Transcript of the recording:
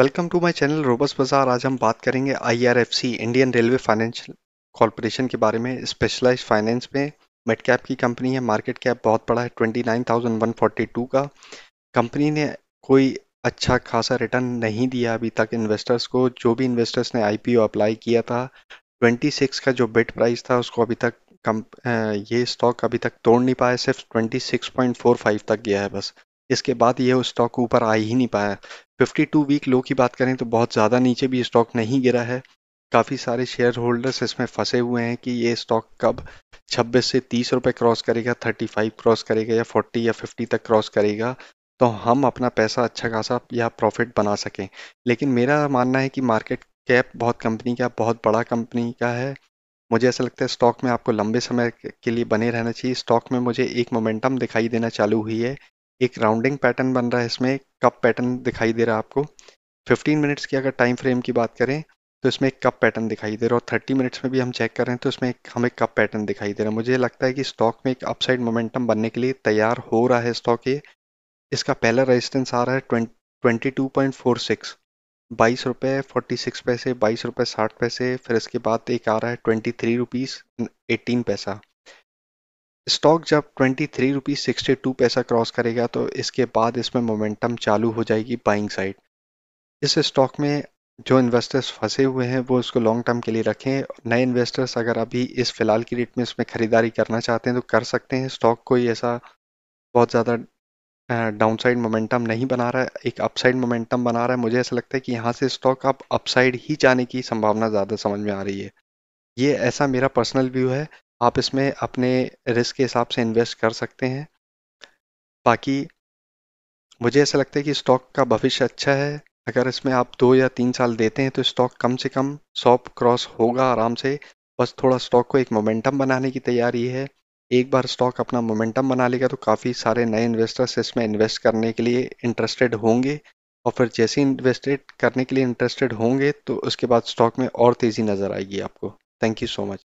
welcome to my channel रोबस बाजार आज हम बात करेंगे IRFC Indian railway financial corporation के बारे में स्पेशलाइज फाइनेंस में मेड कैप की कंपनी है मार्केट कैप बहुत बड़ा है 29,142 का कंपनी ने कोई अच्छा खासा रिटर्न नहीं दिया अभी तक इन्वेस्टर्स को जो भी इन्वेस्टर्स ने आई अप्लाई किया था ट्वेंटी का जो बेट प्राइस था उसको अभी तक कम ये स्टॉक अभी तक तोड़ नहीं पाया सिर्फ 26.45 तक गया है बस इसके बाद ये स्टॉक ऊपर आ ही नहीं पाया 52 वीक लो की बात करें तो बहुत ज़्यादा नीचे भी स्टॉक नहीं गिरा है काफ़ी सारे शेयर होल्डर्स इसमें फंसे हुए हैं कि ये स्टॉक कब 26 से तीस रुपये क्रॉस करेगा 35 क्रॉस करेगा या 40 या 50 तक क्रॉस करेगा तो हम अपना पैसा अच्छा खासा या प्रॉफिट बना सकें लेकिन मेरा मानना है कि मार्केट कैप बहुत कंपनी का बहुत बड़ा कंपनी का है मुझे ऐसा लगता है स्टॉक में आपको लंबे समय के लिए बने रहना चाहिए स्टॉक में मुझे एक मोमेंटम दिखाई देना चालू हुई है एक राउंडिंग पैटर्न बन रहा है इसमें कप पैटर्न दिखाई दे रहा है आपको 15 मिनट्स की अगर टाइम फ्रेम की बात करें तो इसमें एक कप पैटर्न दिखाई दे रहा है और थर्टी मिनट्स में भी हम चेक कर रहे हैं तो इसमें हमें कप पैटर्न दिखाई दे रहा है मुझे लगता है कि स्टॉक में एक अपसाइड मोमेंटम बनने के लिए तैयार हो रहा है स्टॉक ये इसका पहला रेजिस्टेंस आ रहा है twenty two point four six बाईस रुपये फोर्टी सिक्स पैसे बाईस रुपये साठ पैसे फिर इसके बाद एक आ रहा है ट्वेंटी थ्री रुपीज़ एटीन पैसा स्टॉक जब twenty three rupees sixty two पैसा क्रॉस करेगा तो इसके बाद इसमें मोमेंटम चालू हो जाएगी बाइंग साइड इस स्टॉक में जो इन्वेस्टर्स फंसे हुए हैं वो इसको लॉन्ग टर्म के लिए रखें नए इन्वेस्टर्स अगर अभी इस फिलहाल की रेट में इसमें खरीदारी करना चाहते हैं तो कर सकते हैं स्टॉक कोई ऐसा बहुत ज़्यादा डाउनसाइड मोमेंटम नहीं बना रहा है एक अपसाइड मोमेंटम बना रहा है मुझे ऐसा लगता है कि यहाँ से स्टॉक अब अपसाइड ही जाने की संभावना ज़्यादा समझ में आ रही है ये ऐसा मेरा पर्सनल व्यू है आप इसमें अपने रिस्क के हिसाब से इन्वेस्ट कर सकते हैं बाकी मुझे ऐसा लगता है कि स्टॉक का भविष्य अच्छा है अगर इसमें आप दो या तीन साल देते हैं तो स्टॉक कम से कम सौ क्रॉस होगा आराम से बस थोड़ा स्टॉक को एक मोमेंटम बनाने की तैयारी है एक बार स्टॉक अपना मोमेंटम बना लेगा तो काफ़ी सारे नए इन्वेस्टर्स इसमें इन्वेस्ट करने के लिए इंटरेस्टेड होंगे और फिर जैसे इन्वेस्टेड करने के लिए इंटरेस्टेड होंगे तो उसके बाद स्टॉक में और तेज़ी नज़र आएगी आपको थैंक यू सो मच